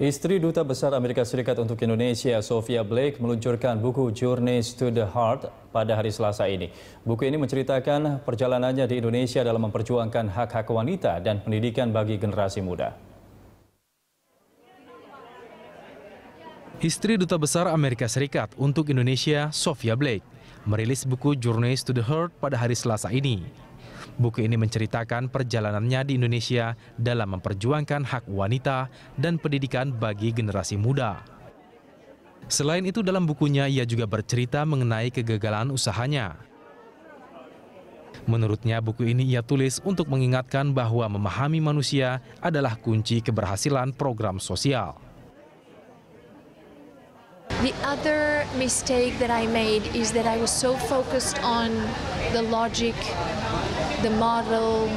Istri Duta Besar Amerika Serikat untuk Indonesia, Sophia Blake, meluncurkan buku Journeys to the Heart pada hari Selasa ini. Buku ini menceritakan perjalanannya di Indonesia dalam memperjuangkan hak-hak wanita dan pendidikan bagi generasi muda. Istri Duta Besar Amerika Serikat untuk Indonesia, Sophia Blake, merilis buku Journeys to the Heart pada hari Selasa ini. Buku ini menceritakan perjalanannya di Indonesia dalam memperjuangkan hak wanita dan pendidikan bagi generasi muda. Selain itu dalam bukunya ia juga bercerita mengenai kegagalan usahanya. Menurutnya buku ini ia tulis untuk mengingatkan bahwa memahami manusia adalah kunci keberhasilan program sosial. The other mistake that I made is that I was so focused on the logic the model,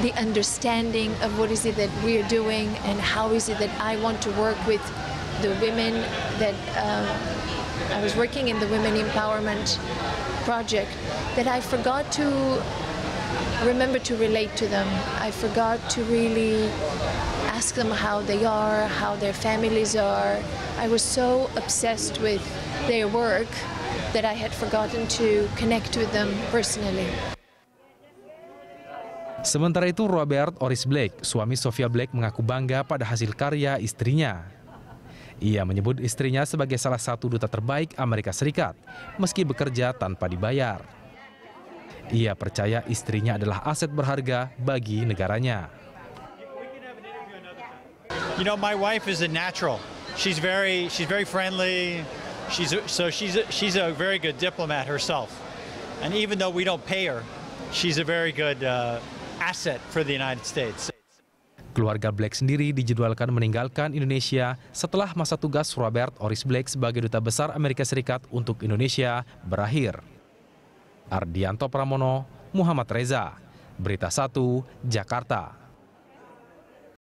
the understanding of what is it that we're doing and how is it that I want to work with the women that uh, I was working in the Women Empowerment Project, that I forgot to remember to relate to them. I forgot to really ask them how they are, how their families are. I was so obsessed with their work that I had forgotten to connect with them personally. Sementara itu Robert Oris Blake, suami Sofia Blake mengaku bangga pada hasil karya istrinya. Ia menyebut istrinya sebagai salah satu duta terbaik Amerika Serikat, meski bekerja tanpa dibayar. Ia percaya istrinya adalah aset berharga bagi negaranya. You know, my wife is a natural. She's very, she's very friendly. She's a, so she's a, she's a very good diplomat herself. And even though we don't pay her, she's a very good uh, asset for the United States. Keluarga Blake sendiri dijadwalkan meninggalkan Indonesia setelah masa tugas Robert Oris Blake sebagai duta besar Amerika Serikat untuk Indonesia berakhir. Ardianto Pramono, Muhammad Reza, Berita 1, Jakarta.